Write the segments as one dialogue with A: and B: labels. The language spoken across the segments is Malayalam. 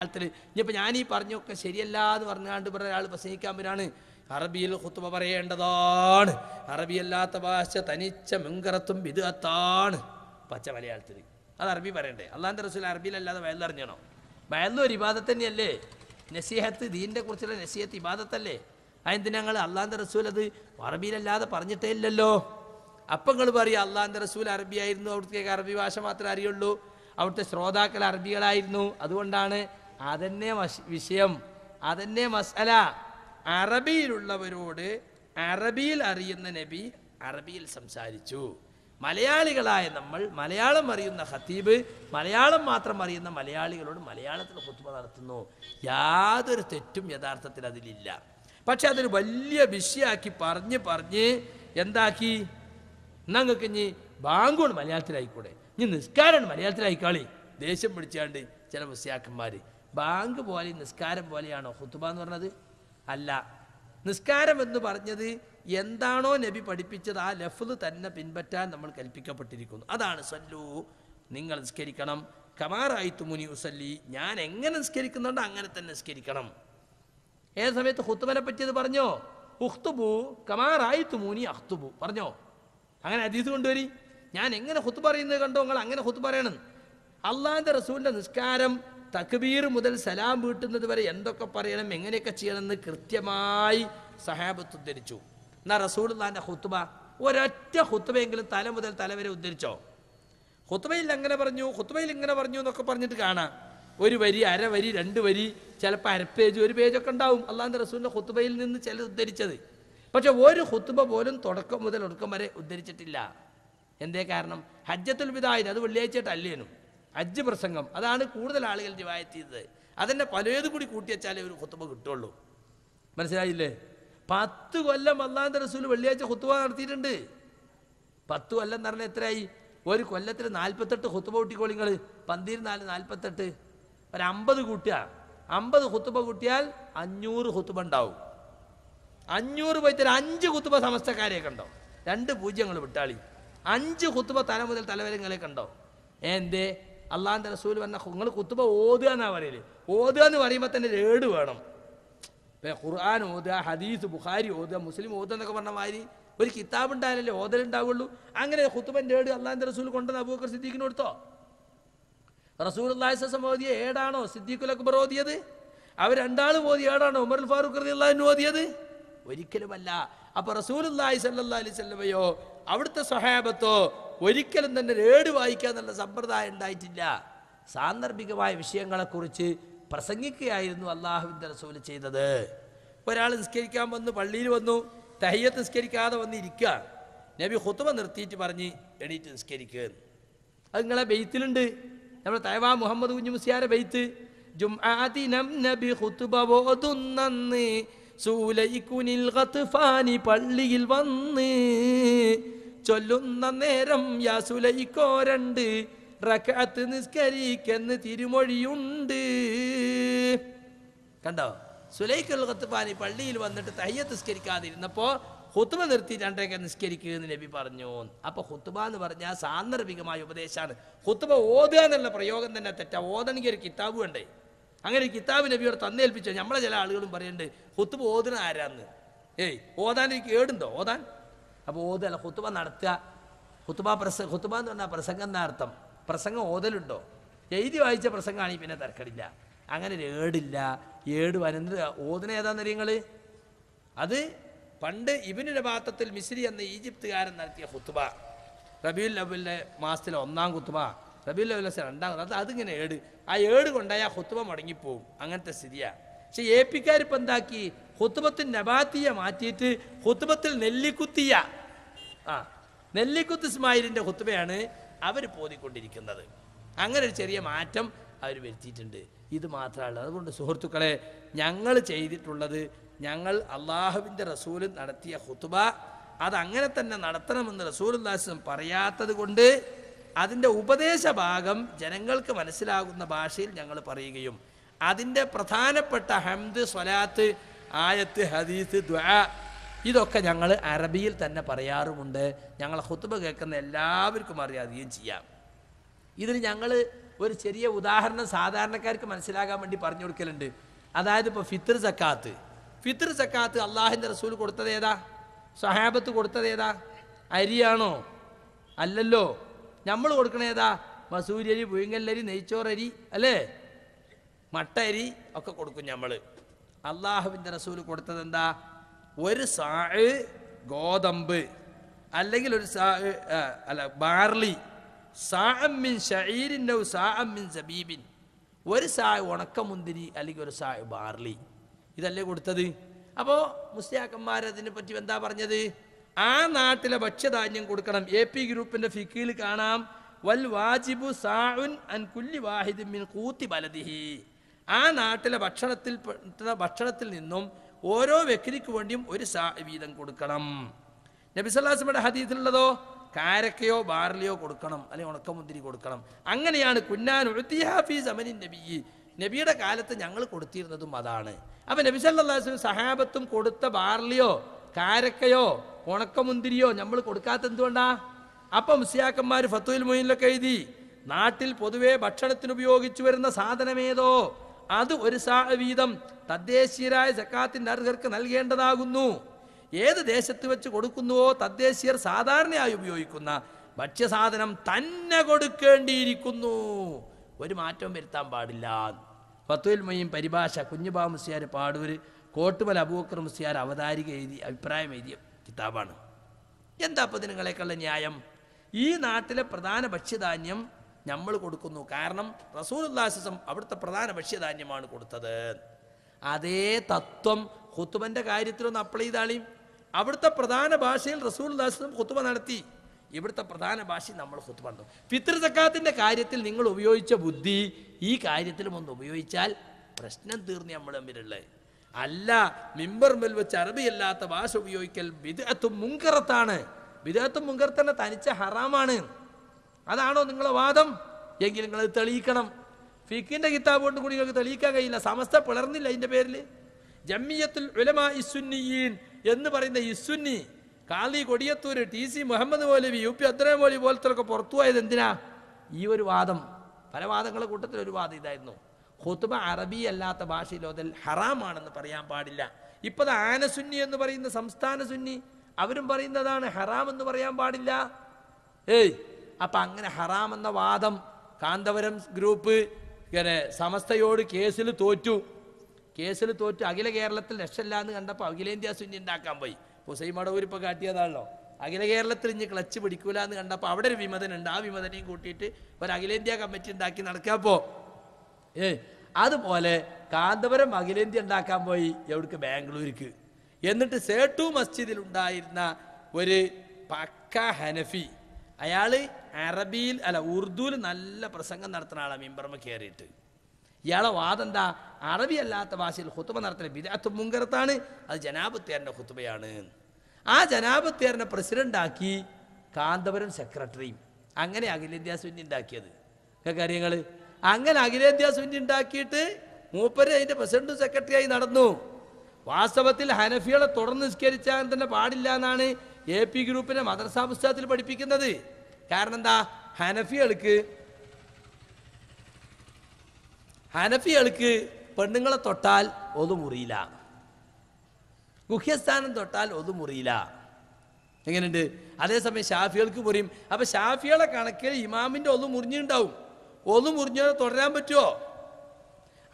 A: കാലത്തിൽ ഇനിയിപ്പോൾ ഞാനീ പറഞ്ഞൊക്കെ ശരിയല്ല എന്ന് പറഞ്ഞാണ്ട് പറഞ്ഞ ഒരാൾ പ്രസംഗിക്കാൻ വരാണ് അറബിയിൽ ഹുത്തുമ പറയേണ്ടതാണ് അറബിയല്ലാത്ത ഭാഷ തനിച്ച മുൻകറത്തും വിധത്താണ് പച്ച മലയാളത്തിൽ അത് അറബി പറയണ്ടേ അള്ളാൻ്റെ റസൂൽ അറബിയിലല്ലാതെ വയലറിഞ്ഞണോ വയലിൽ ഒരു ഇബാദത്ത് തന്നെയല്ലേ നസീഹത്ത് ദീനിനെ കുറിച്ചുള്ള നസീഹത്ത് ഇബാദത്തല്ലേ അതിന് ഞങ്ങൾ അള്ളാൻ്റെ റസൂൽ അത് അറബിയിലല്ലാതെ പറഞ്ഞിട്ടേ ഇല്ലല്ലോ അപ്പം നിങ്ങൾ പറയുക അള്ളാൻ്റെ റസൂൽ അറബിയായിരുന്നു അവിടുത്തേക്ക് അറബി ഭാഷ മാത്രമേ അറിയുള്ളൂ അവിടുത്തെ ശ്രോതാക്കൾ അറബികളായിരുന്നു അതുകൊണ്ടാണ് അതന്നെ വിഷയം അതന്നെ മസല അറബിയിലുള്ളവരോട് അറബിയിൽ അറിയുന്ന നബി അറബിയിൽ സംസാരിച്ചു മലയാളികളായ നമ്മൾ മലയാളം അറിയുന്ന ഹത്തീബ് മലയാളം മാത്രം അറിയുന്ന മലയാളികളോട് മലയാളത്തിൽ കുത്തുമ നടത്തുന്നു യാതൊരു തെറ്റും യഥാർത്ഥത്തിൽ അതിലില്ല പക്ഷെ അതൊരു വലിയ വിഷയാക്കി പറഞ്ഞ് പറഞ്ഞ് എന്താക്കി നിങ്ങൾക്ക് ഇനി ബാങ്കോട് മലയാളത്തിലായിക്കൂടെ ഇനി നിസ്കാരമാണ് മലയാളത്തിലായിക്കാളി ദേഷ്യം പിടിച്ചാണ്ട് ചില വിസ്യാക്കന്മാർ ബാങ്ക് പോലെ നിസ്കാരം പോലെയാണോ ഹുത്തുബ എന്ന് പറഞ്ഞത് അല്ല നിസ്കാരം എന്ന് പറഞ്ഞത് എന്താണോ നബി പഠിപ്പിച്ചത് ആ ലഫ്ത് തന്നെ പിൻപറ്റാൻ നമ്മൾ കൽപ്പിക്കപ്പെട്ടിരിക്കുന്നു അതാണ് സല്ലു നിങ്ങൾ നിസ്കരിക്കണം കമാറായിത്തു മുനി ഉസല്ലി ഞാൻ എങ്ങനെ നിസ്കരിക്കുന്നുണ്ടോ അങ്ങനെ തന്നെ നിസ്കരിക്കണം ഏത് സമയത്ത് ഹുത്തുബനെ പറ്റിയത് പറഞ്ഞോ ഉഖ്തുബു കമാറായിത്തു മുനി അഖ്തുബു പറഞ്ഞോ അങ്ങനെ അതീത് കൊണ്ടുവരി ഞാൻ എങ്ങനെ ഹുത്തു പറയുന്നത് കണ്ടോ നിങ്ങൾ അങ്ങനെ ഹുത്തു പറയണം അള്ളാഹിൻ്റെ റസൂലിന്റെ നിസ്കാരം തക്ബീർ മുതൽ സലാം വീട്ടുന്നത് വരെ എന്തൊക്കെ പറയണം എങ്ങനെയൊക്കെ ചെയ്യണമെന്ന് കൃത്യമായി സഹാബത്ത് ഉദ്ധരിച്ചു എന്നാ റസൂൽദാൻ്റെ ഹുത്തുബ ഒരൊറ്റ ഹുത്തുബയെങ്കിലും തല മുതൽ തല വരെ ഉദ്ധരിച്ചോ ഹുത്തുബയിൽ അങ്ങനെ പറഞ്ഞു ഹുത്തുബയിൽ ഇങ്ങനെ പറഞ്ഞു എന്നൊക്കെ പറഞ്ഞിട്ട് കാണാം ഒരു വരി അര വരി രണ്ട് വരി ചിലപ്പോൾ അര പേജ് ഒരു പേജൊക്കെ ഉണ്ടാവും അള്ളാഹ് റസൂലിൻ്റെ ഹുത്തുബയിൽ നിന്ന് ചില ഉദ്ധരിച്ചത് പക്ഷെ ഒരു ഹുത്തുബ പോലും തുടക്കം മുതൽ ഒടുക്കം വരെ ഉദ്ധരിച്ചിട്ടില്ല എന്തേ കാരണം ഹജ്ജത്തുൽ വിദായി അത് വെള്ളിയാഴ്ചയായിട്ട് അല്ലേനും അജ്ജ് പ്രസംഗം അതാണ് കൂടുതൽ ആളുകൾ റിവായത്ത് ചെയ്തത് അതെന്നെ പലതും കൂടി കൂട്ടിവെച്ചാലേ ഒരു കുത്തുബ കിട്ടുള്ളൂ മനസ്സിലായില്ലേ പത്ത് കൊല്ലം അള്ളാഹ് റസൂൽ വെള്ളിയാഴ്ച കുത്തുമ നടത്തിയിട്ടുണ്ട് പത്ത് കൊല്ലം എന്ന് പറഞ്ഞാൽ എത്രയായി ഒരു കൊല്ലത്തിൽ നാൽപ്പത്തെട്ട് കുത്തുബ കൂട്ടിക്കോളിങ്ങൾ നാല് നാൽപ്പത്തെട്ട് ഒരു അമ്പത് കൂട്ടുക അമ്പത് കുത്തുബ കൂട്ടിയാൽ അഞ്ഞൂറ് കുത്തുബ ഉണ്ടാവും അഞ്ഞൂറ് പോയിട്ട് അഞ്ച് കുത്തുബ സമസ്തക്കാരെ കണ്ടോ രണ്ട് പൂജ്യങ്ങൾ വിട്ടാളി അഞ്ച് കുത്തുബ തല മുതൽ തലവരങ്ങളെ കണ്ടോ എന്തേ അള്ളാഹാൻ്റെ റസൂൽ പറഞ്ഞ നിങ്ങൾ കുത്തുമ്പ ഓതുക എന്നാ പറയല് ഓതുക എന്ന് പറയുമ്പോൾ തന്നെ രേട് വേണം ഇപ്പം ഖുർആൻ ഓതുക ഹദീസ് ബുഖാരി ഓതുക മുസ്ലിം ഓതുക എന്നൊക്കെ പറഞ്ഞ മാതിരി ഒരു കിതാബ് ഉണ്ടായാലല്ലേ ഉണ്ടാവുള്ളൂ അങ്ങനെ ഖുത്തുബൻ്റെ രേട് അള്ളാഹാൻ്റെ റസൂൽ കൊണ്ടുവന്ന അബൂക്കർ സിദ്ദീഖിന് കൊടുത്തോ റസൂൽ അള്ളാഹിസം ഓതിയ ഏടാണോ സിദ്ദീഖുൽ അക്ബർ ഓതിയത് അവർ രണ്ടാളും ഓതിയ ഏടാണോ ഉമർ ഫാറൂഖ് റതി അള്ളാഹിന് ഓതിയത് ഒരിക്കലുമല്ല അപ്പോൾ റസൂൽ അള്ളാഹി സല്ലാ അലൈവല്ലമയോ അവിടുത്തെ സഹാബത്തോ ഒരിക്കലും തന്നെ ഏട് വായിക്കുക എന്നുള്ള സമ്പ്രദായം ഉണ്ടായിട്ടില്ല സാന്ദർഭികമായ വിഷയങ്ങളെക്കുറിച്ച് പ്രസംഗിക്കുകയായിരുന്നു അള്ളാഹുവിൻ്റെ റസൂൽ ചെയ്തത് ഒരാൾ നിസ്കരിക്കാൻ വന്നു പള്ളിയിൽ വന്നു തഹയ്യത്ത് നിസ്കരിക്കാതെ വന്ന് നബി ഹുത്തുമ നിർത്തിയിട്ട് പറഞ്ഞ് എണീറ്റ് നിസ്കരിക്കുക അത് നിങ്ങളെ ബെയ്ത്തിലുണ്ട് നമ്മുടെ തയവാ മുഹമ്മദ് കുഞ്ഞു മുസിയാരെ ബെയ്ത്ത് ജുംആദിനം നബി പള്ളിയിൽ വന്ന് ചൊല്ലുന്ന നേരം യാസുലൈക്കോ രണ്ട് റക്കാത്ത് നിസ്കരിക്കെന്ന് തിരുമൊഴിയുണ്ട് കണ്ടോ സുലൈഖുൽ ഖത്തുബാനി പള്ളിയിൽ വന്നിട്ട് തയ്യ നിസ്കരിക്കാതിരുന്നപ്പോ ഹുത്തുബ നിർത്തി രണ്ടരക്ക നിസ്കരിക്കുക എന്ന് നബി പറഞ്ഞു അപ്പോൾ ഹുത്തുബ എന്ന് പറഞ്ഞാൽ സാന്ദർഭികമായ ഉപദേശമാണ് ഹുത്തുബ ഓതുക എന്നുള്ള പ്രയോഗം തന്നെ തെറ്റാ ഓതണെങ്കിൽ ഒരു കിതാബ് വേണ്ടേ അങ്ങനെ ഒരു കിതാബ് നബിയോട് തന്നേൽപ്പിച്ചു നമ്മളെ ചില ആളുകളും പറയുന്നുണ്ട് ഹുത്തുബ ഓതുന്ന ആരാന്ന് ഏയ് ഓതാൻ എനിക്ക് ഏടുണ്ടോ ഓതാൻ അപ്പോൾ ഓതൽ ഹുത്തുബ നടത്തുക ഹുത്തുബ പ്രസ ഹുത്തുബ എന്ന് പറഞ്ഞാൽ പ്രസംഗം എന്നർത്ഥം പ്രസംഗം ഓതലുണ്ടോ എഴുതി വായിച്ച പ്രസംഗമാണെങ്കിൽ പിന്നെ തിരക്കടില്ല അങ്ങനെ ഏടില്ല ഏട് വരുന്നത് ഓതിന ഏതാണെന്നറിയങ്ങൾ അത് പണ്ട് ഇബിനുടെ പാത്രത്തിൽ മിസ്രി എന്ന ഈജിപ്തുകാരൻ നടത്തിയ ഹുത്തുബ റബിയുൽ ലബുലിൻ്റെ മാസത്തിലെ ഒന്നാം കുത്തുബ റബിയുൽ ലബുൽ രണ്ടാം അത് അതിങ്ങനെ ഏട് ആ ഏട് കൊണ്ടായി ആ ഹുത്തുബ മുടങ്ങിപ്പോവും അങ്ങനത്തെ സ്ഥിതിയാണ് പക്ഷേ എ പിക്കാരിപ്പോൾ എന്താക്കി ഹുത്തുബത്തിൽ നബാത്തിയ മാറ്റിയിട്ട് ഹുത്തുബത്തിൽ നെല്ലിക്കുത്തിയ ആ നെല്ലിക്കുത്ത് ഇസ്മായിലിൻ്റെ ഹുത്തുബയാണ് അവർ പോതിക്കൊണ്ടിരിക്കുന്നത് അങ്ങനെ ഒരു ചെറിയ മാറ്റം അവർ വരുത്തിയിട്ടുണ്ട് ഇത് മാത്രമല്ല അതുകൊണ്ട് സുഹൃത്തുക്കളെ ഞങ്ങൾ ചെയ്തിട്ടുള്ളത് ഞങ്ങൾ അള്ളാഹുവിൻ്റെ റസൂല് നടത്തിയ ഹുത്തുബ അതങ്ങനെ തന്നെ നടത്തണമെന്ന് റസൂലുല്ലാസും പറയാത്തത് കൊണ്ട് അതിൻ്റെ ഉപദേശഭാഗം ജനങ്ങൾക്ക് മനസ്സിലാകുന്ന ഭാഷയിൽ ഞങ്ങൾ പറയുകയും അതിൻ്റെ പ്രധാനപ്പെട്ട ഹംദ് സ്വലാത്ത് ആയത്ത് ഹദീസ് ദ്വാ ഇതൊക്കെ ഞങ്ങൾ അറബിയിൽ തന്നെ പറയാറുമുണ്ട് ഞങ്ങൾ ഹുത്തുബ കേൾക്കുന്ന എല്ലാവർക്കും അറിയാതെയും ചെയ്യാം ഇതിൽ ഞങ്ങൾ ഒരു ചെറിയ ഉദാഹരണം സാധാരണക്കാർക്ക് മനസ്സിലാകാൻ വേണ്ടി പറഞ്ഞു കൊടുക്കലുണ്ട് അതായത് ഇപ്പോൾ ഫിത്തർ സക്കാത്ത് ഫിത്തർ സക്കാത്ത് അള്ളാഹിൻ്റെ റസൂൽ കൊടുത്തതേതാ സഹാബത്ത് കൊടുത്തതേതാ അരിയാണോ അല്ലല്ലോ നമ്മൾ കൊടുക്കണേതാ മസൂരി അരി പുഴുങ്ങല്ലരി നെയ്ച്ചോറരി അല്ലേ മട്ട അരി ഒക്കെ കൊടുക്കും ഞമ്മള് അള്ളാഹുവിൻ്റെ റസൂൽ കൊടുത്തത് എന്താ ഒരു സാ ഗോതമ്പ് അല്ലെങ്കിൽ ഒരു സാ അല്ല ബാർലി സാഅമ്മിൻ ഷീരിൻ്റെ സാഅമ്മിൻ സബീബിൻ ഒരു സാ ഉണക്കമുന്തിരി അല്ലെങ്കിൽ ഒരു സാ ബാർലി ഇതല്ലേ കൊടുത്തത് അപ്പോൾ മുസ്ലിയാക്കന്മാർ അതിനെ പറ്റി എന്താ പറഞ്ഞത് ആ നാട്ടിലെ ഭക്ഷ്യധാന്യം കൊടുക്കണം എ പി ഗ്രൂപ്പിൻ്റെ ഫിക്കിയിൽ കാണാം വൽ വാജിബു സാഉൻ അൻ കുല്ലി വാഹിദ് മിൻ കൂത്തി ബലദിഹി ആ നാട്ടിലെ ഭക്ഷണത്തിൽ ഭക്ഷണത്തിൽ നിന്നും ഓരോ വ്യക്തിക്ക് വേണ്ടിയും ഒരു വീതം കൊടുക്കണം നബിസല്ലാസ്മയുടെ ഹദീസിലുള്ളതോ കാരക്കയോ ബാർലിയോ കൊടുക്കണം അല്ലെങ്കിൽ ഉണക്കമുന്തിരി കൊടുക്കണം അങ്ങനെയാണ് കുഞ്ഞാൻ ഉഴുത്തിഹാഫീസ് അമനി നബി നബിയുടെ കാലത്ത് ഞങ്ങൾ കൊടുത്തിരുന്നതും അതാണ് അപ്പൊ നബി സഹാബത്തും കൊടുത്ത ബാർലിയോ കാരക്കയോ ഉണക്കമുന്തിരിയോ നമ്മൾ കൊടുക്കാത്ത എന്തുകൊണ്ടാ അപ്പൊ മുസിയാക്കന്മാർ ഫത്തുൽ മൊയിനിലൊക്കെ എഴുതി നാട്ടിൽ പൊതുവേ ഭക്ഷണത്തിന് ഉപയോഗിച്ചു വരുന്ന സാധനമേതോ അത് ഒരു സാ വീതം തദ്ദേശീയരായ ജക്കാത്തിൻ്റെ അർഹർക്ക് നൽകേണ്ടതാകുന്നു ഏത് ദേശത്ത് വെച്ച് കൊടുക്കുന്നുവോ തദ്ദേശീയർ സാധാരണയായി ഉപയോഗിക്കുന്ന ഭക്ഷ്യസാധനം തന്നെ കൊടുക്കേണ്ടിയിരിക്കുന്നു ഒരു മാറ്റവും വരുത്താൻ പാടില്ല ഫത്തുൽ മൊയ്യും പരിഭാഷ കുഞ്ഞുബാ മുസ്യാർ പാടൂർ കോട്ടുമല അബൂക്കർ മുസ്യാർ അവതാരിക എഴുതി അഭിപ്രായം എഴുതിയ കിതാബാണ് എന്താ അപ്പോൾ നിങ്ങളെക്കുള്ള ന്യായം ഈ നാട്ടിലെ പ്രധാന ഭക്ഷ്യധാന്യം നമ്മൾ കൊടുക്കുന്നു കാരണം റസൂലുല്ലാസിസം അവിടുത്തെ പ്രധാന ഭക്ഷ്യധാന്യമാണ് കൊടുത്തത് അതേ തത്വം ഹുത്തുബൻ്റെ കാര്യത്തിലൊന്ന് അപ്ലൈ ചെയ്താളിയും അവിടുത്തെ പ്രധാന ഭാഷയിൽ റസൂൽദാസും ഹുത്തുബ നടത്തി ഇവിടുത്തെ പ്രധാന ഭാഷ നമ്മൾ ഹുത്തുബ നടത്തും പിതൃസക്കാത്തിൻ്റെ കാര്യത്തിൽ നിങ്ങൾ ഉപയോഗിച്ച ബുദ്ധി ഈ കാര്യത്തിലും ഒന്ന് ഉപയോഗിച്ചാൽ പ്രശ്നം തീർന്നു നമ്മൾ തമ്മിലുള്ളത് അല്ല മിമ്പർ മുൽ വെച്ച് അറബിയല്ലാത്ത ഭാഷ ഉപയോഗിക്കൽ വിദഗ്ധത്തും മുങ്കറത്താണ് വിദഗ്ധത്തും മുങ്കർ തനിച്ച ഹറാമാണ് അതാണോ നിങ്ങളുടെ വാദം എങ്കിൽ അത് തെളിയിക്കണം ഫിക്കിൻ്റെ കിതാബ് കൊണ്ട് കൂടി നിങ്ങൾക്ക് തെളിയിക്കാൻ കഴിയില്ല സമസ്ത പിളർന്നില്ല അതിൻ്റെ പേരിൽ ജമ്മിയത്തുൽ ഉലമ ഇസുന്നിയീൻ എന്ന് പറയുന്ന ഇസുന്നി കാളി കൊടിയത്തൂർ ടി സി മുഹമ്മദ് മൗലവി യു പി അദ്രൻ മോലി പോലത്തെ പുറത്തു പോയത് എന്തിനാ ഈ ഒരു വാദം പല വാദങ്ങളുടെ കൂട്ടത്തിൽ ഒരു വാദം ഇതായിരുന്നു ഹുത്തുബ അറബി അല്ലാത്ത ഭാഷയിൽ അതിൽ ഹറാമാണെന്ന് പറയാൻ പാടില്ല ഇപ്പത് ആനസുന്നി എന്ന് പറയുന്ന സംസ്ഥാന സുന്നി അവരും പറയുന്നതാണ് ഹറാം എന്ന് പറയാൻ പാടില്ല ഏയ് അപ്പം അങ്ങനെ ഹറാമെന്ന വാദം കാന്തപുരം ഗ്രൂപ്പ് ഇങ്ങനെ സമസ്തയോട് കേസിൽ തോറ്റു കേസിൽ തോറ്റു അഖില കേരളത്തിൽ രക്ഷമില്ല എന്ന് കണ്ടപ്പോൾ അഖിലേന്ത്യാ സുന്നി ഉണ്ടാക്കാൻ പോയി ഹുസൈമടവൂരിപ്പോൾ കാട്ടിയതാണല്ലോ അഖില കേരളത്തിൽ ഇനി ക്ലച്ച് പിടിക്കൂല എന്ന് കണ്ടപ്പോൾ അവിടെ ഒരു വിമതനുണ്ട് ആ വിമതനെയും കൂട്ടിയിട്ട് ഒരു അഖിലേന്ത്യാ കമ്മിറ്റി ഉണ്ടാക്കി നടക്കാപ്പോൾ ഏ അതുപോലെ കാന്തപുരം അഖിലേന്ത്യ ഉണ്ടാക്കാൻ പോയി എവിടേക്ക് ബാംഗ്ലൂർക്ക് എന്നിട്ട് സേട്ടു ഉണ്ടായിരുന്ന ഒരു പക്ക ഹനഫി അയാൾ അറബിയിൽ അല്ല ഉറുദുവിൽ നല്ല പ്രസംഗം നടത്തുന്ന ആളാണ് മിമ്പർമ കയറിയിട്ട് ഇയാളെ വാദം എന്താ അറബി അല്ലാത്ത ഭാഷയിൽ ഹുത്തുമ നടത്തുന്ന ബിദാത്ത് മുങ്കരത്താണ് അത് ജനാബത്തേറിൻ്റെ ഹുത്തുമയാണ് ആ ജനാബത്തേറിനെ പ്രസിഡൻ്റാക്കി കാന്തപുരം സെക്രട്ടറിയും അങ്ങനെ അഖിലേന്ത്യാ സുന്നി ഉണ്ടാക്കിയത് കാര്യങ്ങൾ അങ്ങനെ അഖിലേന്ത്യാ സുന്നി ഉണ്ടാക്കിയിട്ട് മൂപ്പര് അതിൻ്റെ പ്രസിഡന്റും സെക്രട്ടറിയായി നടന്നു വാസ്തവത്തിൽ ഹനഫികളെ തുടർന്ന് നിസ്കരിച്ചാൽ തന്നെ പാടില്ല എന്നാണ് എ പി ഗ്രൂപ്പിനെ മദ്രസാ പുസ്തകത്തിൽ പഠിപ്പിക്കുന്നത് കാരണം എന്താ ഹനഫികൾക്ക് ഹനഫികൾക്ക് പെണ്ണുങ്ങളെ തൊട്ടാൽ മുറിയില്ല ഗുഹ്യസ്ഥാനം തൊട്ടാൽ മുറിയില്ല എങ്ങനെയുണ്ട് അതേസമയം ഷാഫികൾക്ക് മുറിയും അപ്പൊ ഷാഫികളെ കണക്കിൽ ഇമാമിന്റെ ഒന്ന് മുറിഞ്ഞിട്ടുണ്ടാവും ഒന്ന് മുറിഞ്ഞത് തുടരാൻ പറ്റുമോ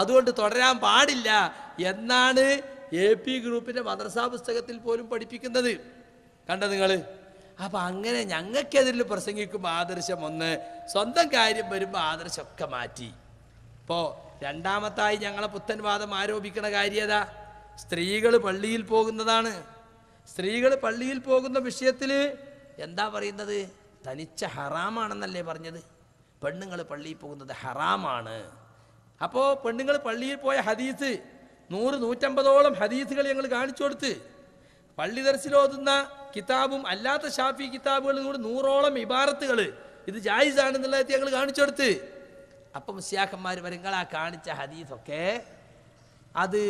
A: അതുകൊണ്ട് തുടരാൻ പാടില്ല എന്നാണ് എ പി ഗ്രൂപ്പിന്റെ മദ്രസാ പുസ്തകത്തിൽ പോലും പഠിപ്പിക്കുന്നത് കണ്ടോ നിങ്ങൾ അപ്പം അങ്ങനെ ഞങ്ങൾക്കെതിരിൽ പ്രസംഗിക്കുമ്പോൾ ആദർശം ഒന്ന് സ്വന്തം കാര്യം വരുമ്പോൾ ആദർശമൊക്കെ മാറ്റി ഇപ്പോൾ രണ്ടാമത്തായി ഞങ്ങളെ പുത്തൻവാദം ആരോപിക്കണ കാര്യത സ്ത്രീകൾ പള്ളിയിൽ പോകുന്നതാണ് സ്ത്രീകൾ പള്ളിയിൽ പോകുന്ന വിഷയത്തിൽ എന്താ പറയുന്നത് തനിച്ച ഹറാമാണെന്നല്ലേ പറഞ്ഞത് പെണ്ണുങ്ങൾ പള്ളിയിൽ പോകുന്നത് ഹറാമാണ് അപ്പോൾ പെണ്ണുങ്ങൾ പള്ളിയിൽ പോയ ഹദീസ് നൂറ് നൂറ്റമ്പതോളം ഹദീസുകൾ ഞങ്ങൾ കാണിച്ചു കൊടുത്ത് പള്ളി ഓതുന്ന കിതാബും അല്ലാത്ത ഷാഫി കിതാബുകളും കൂടി നൂറോളം ഇബാറത്തുകൾ ഇത് ജായിസാണെന്നുള്ള ഞങ്ങൾ കാണിച്ചു കൊടുത്ത് അപ്പം സിയാഖന്മാർ വരുങ്ങൾ ആ കാണിച്ച ഹദീസൊക്കെ അത്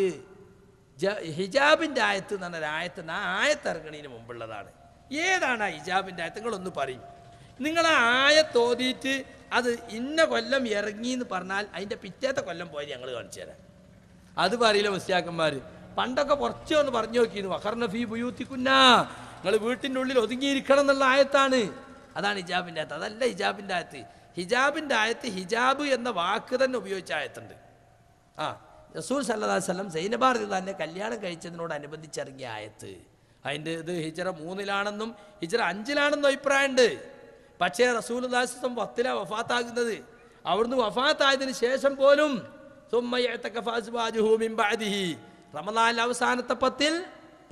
A: ഹിജാബിൻ്റെ ആയത്ത് എന്ന് പറഞ്ഞ ആയത്ത് ആ ആയത്തിറങ്ങണതിന് മുമ്പുള്ളതാണ് ഏതാണ് ആ ഹിജാബിൻ്റെ ആയത്ത് നിങ്ങളൊന്ന് പറയും നിങ്ങൾ ആ ഓതിയിട്ട് അത് ഇന്ന കൊല്ലം ഇറങ്ങി എന്ന് പറഞ്ഞാൽ അതിൻ്റെ പിറ്റേത്തെ കൊല്ലം പോയി ഞങ്ങൾ കാണിച്ചു തരാം അത് പറയില്ല മുസ്യാക്കന്മാർ പണ്ടൊക്കെ കുറച്ച് ഒന്ന് പറഞ്ഞു നോക്കിയിരുന്നു വഹർണഫി ബുയൂത്തിക്കുന്ന നിങ്ങൾ വീട്ടിൻ്റെ ഉള്ളിൽ ഒതുങ്ങിയിരിക്കണം എന്നുള്ള ആയത്താണ് അതാണ് ഹിജാബിൻ്റെ ആയത്ത് അതല്ല ഹിജാബിൻ്റെ ആയത്ത് ഹിജാബിൻ്റെ ആയത്ത് ഹിജാബ് എന്ന വാക്ക് തന്നെ ഉപയോഗിച്ച ആയത്തുണ്ട് ആ റസൂൽ സല്ലാ വല്ലം സൈനബാർദിദാൻ്റെ കല്യാണം കഴിച്ചതിനോടനുബന്ധിച്ചിറങ്ങിയ ആയത്ത് അതിൻ്റെ ഇത് ഹിജറ മൂന്നിലാണെന്നും ഹിജറ അഞ്ചിലാണെന്നും അഭിപ്രായമുണ്ട് പക്ഷേ റസൂൽ ദാസം പത്തിലാണ് വഫാത്താകുന്നത് അവിടുന്ന് വഫാത്തായതിനു ശേഷം പോലും റമദാൻ അവസാനത്തെ പത്തിൽ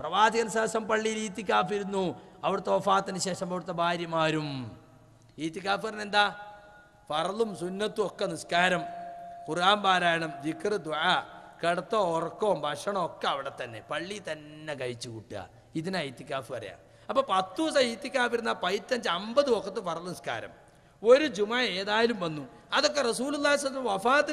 A: പ്രവാചകൻ ശേഷം പള്ളിയിൽ ഈത്തിക്കാഫിരുന്നു അവിടുത്തെ ഒഫാത്തിന് ശേഷം അവിടുത്തെ ഭാര്യമാരും ഈത്തിക്കാഫറിന് എന്താ ഫറലും സുന്നത്തും ഒക്കെ നിസ്കാരം ഖുർആൻ പാരായണം ജിക്കർ ദ്വാ കിടത്തോ ഉറക്കവും ഭക്ഷണവും ഒക്കെ അവിടെ തന്നെ പള്ളി തന്നെ കഴിച്ചു കൂട്ടുക ഇതിനാ ഈത്തിക്കാഫ് പറയാം അപ്പോൾ പത്ത് ദിവസം ഈത്തിക്കാഫിരുന്ന പൈത്തഞ്ച് അമ്പത് ഒക്കത്ത് ഫറൽ നിസ്കാരം ഒരു ജുമ ഏതായാലും വന്നു അതൊക്കെ റസൂൽ വഫാത്തിന്